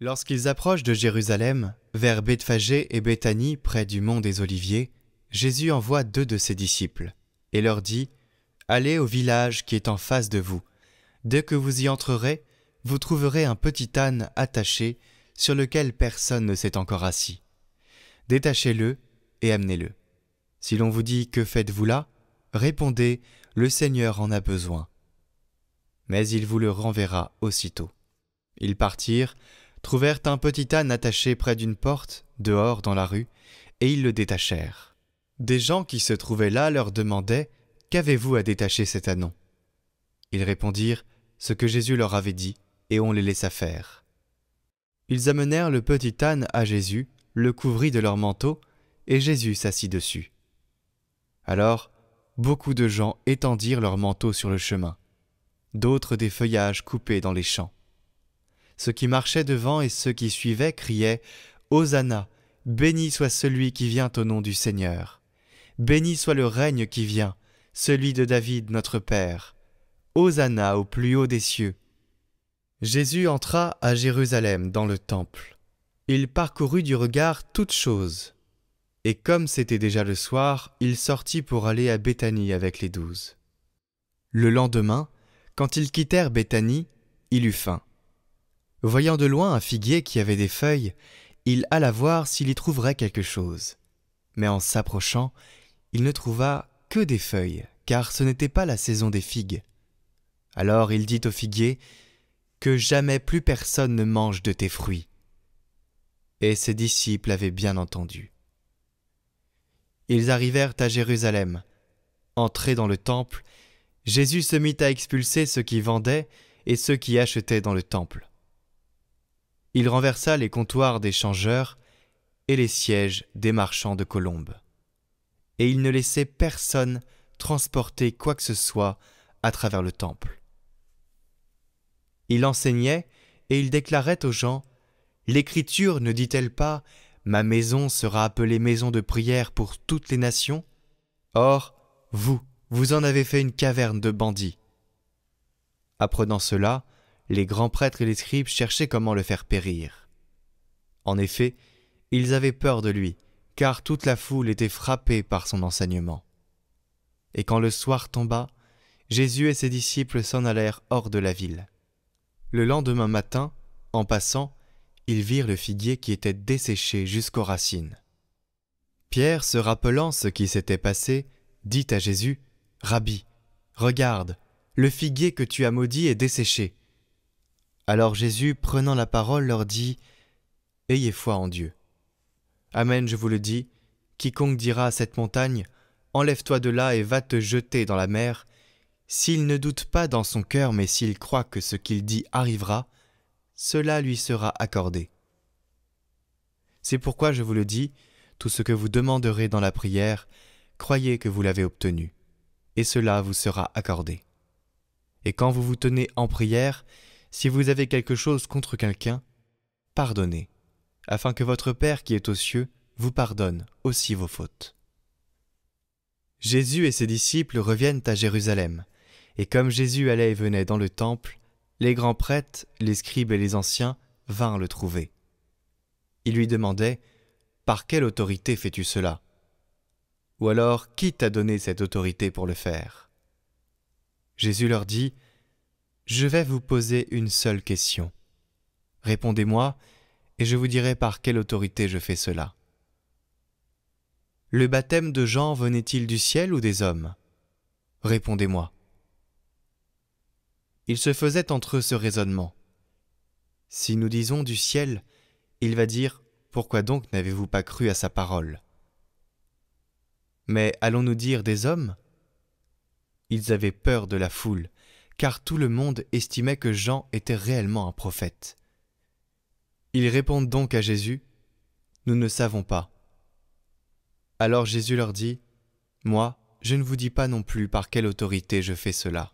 Lorsqu'ils approchent de Jérusalem, vers Bethphagée et Béthanie, près du mont des Oliviers, Jésus envoie deux de ses disciples, et leur dit Allez au village qui est en face de vous. Dès que vous y entrerez, vous trouverez un petit âne attaché, sur lequel personne ne s'est encore assis. Détachez-le et amenez-le. Si l'on vous dit Que faites-vous là répondez Le Seigneur en a besoin. Mais il vous le renverra aussitôt. Ils partirent, trouvèrent un petit âne attaché près d'une porte, dehors dans la rue, et ils le détachèrent. Des gens qui se trouvaient là leur demandaient Qu'avez-vous à détacher cet âne ?» Ils répondirent ce que Jésus leur avait dit, et on les laissa faire. Ils amenèrent le petit âne à Jésus, le couvrit de leur manteau, et Jésus s'assit dessus. Alors, beaucoup de gens étendirent leur manteau sur le chemin, d'autres des feuillages coupés dans les champs. Ceux qui marchaient devant et ceux qui suivaient criaient Hosanna, béni soit celui qui vient au nom du Seigneur. Béni soit le règne qui vient, celui de David notre Père. Hosanna au plus haut des cieux. Jésus entra à Jérusalem dans le temple. Il parcourut du regard toutes choses. Et comme c'était déjà le soir, il sortit pour aller à Béthanie avec les douze. Le lendemain, quand ils quittèrent Béthanie, il eut faim. Voyant de loin un figuier qui avait des feuilles, il alla voir s'il y trouverait quelque chose. Mais en s'approchant, il ne trouva que des feuilles, car ce n'était pas la saison des figues. Alors il dit au figuier Que jamais plus personne ne mange de tes fruits. Et ses disciples avaient bien entendu. Ils arrivèrent à Jérusalem. Entrés dans le temple, Jésus se mit à expulser ceux qui vendaient et ceux qui achetaient dans le temple il renversa les comptoirs des changeurs et les sièges des marchands de colombes. Et il ne laissait personne transporter quoi que ce soit à travers le temple. Il enseignait et il déclarait aux gens L'Écriture ne dit-elle pas Ma maison sera appelée maison de prière pour toutes les nations Or, vous, vous en avez fait une caverne de bandits. Apprenant cela, les grands prêtres et les scribes cherchaient comment le faire périr. En effet, ils avaient peur de lui, car toute la foule était frappée par son enseignement. Et quand le soir tomba, Jésus et ses disciples s'en allèrent hors de la ville. Le lendemain matin, en passant, ils virent le figuier qui était desséché jusqu'aux racines. Pierre, se rappelant ce qui s'était passé, dit à Jésus, Rabbi, regarde, le figuier que tu as maudit est desséché. Alors Jésus, prenant la parole, leur dit Ayez foi en Dieu. Amen, je vous le dis, quiconque dira à cette montagne Enlève-toi de là et va te jeter dans la mer, s'il ne doute pas dans son cœur, mais s'il croit que ce qu'il dit arrivera, cela lui sera accordé. C'est pourquoi je vous le dis, tout ce que vous demanderez dans la prière, croyez que vous l'avez obtenu, et cela vous sera accordé. Et quand vous vous tenez en prière, si vous avez quelque chose contre quelqu'un, pardonnez, afin que votre Père qui est aux cieux vous pardonne aussi vos fautes. Jésus et ses disciples reviennent à Jérusalem, et comme Jésus allait et venait dans le temple, les grands prêtres, les scribes et les anciens vinrent le trouver. Ils lui demandaient Par quelle autorité fais-tu cela Ou alors, qui t'a donné cette autorité pour le faire Jésus leur dit je vais vous poser une seule question. Répondez-moi, et je vous dirai par quelle autorité je fais cela. Le baptême de Jean venait-il du ciel ou des hommes Répondez-moi. Il se faisait entre eux ce raisonnement. Si nous disons du ciel, il va dire Pourquoi donc n'avez-vous pas cru à sa parole Mais allons-nous dire des hommes Ils avaient peur de la foule car tout le monde estimait que Jean était réellement un prophète. Ils répondent donc à Jésus, Nous ne savons pas. Alors Jésus leur dit, Moi, je ne vous dis pas non plus par quelle autorité je fais cela.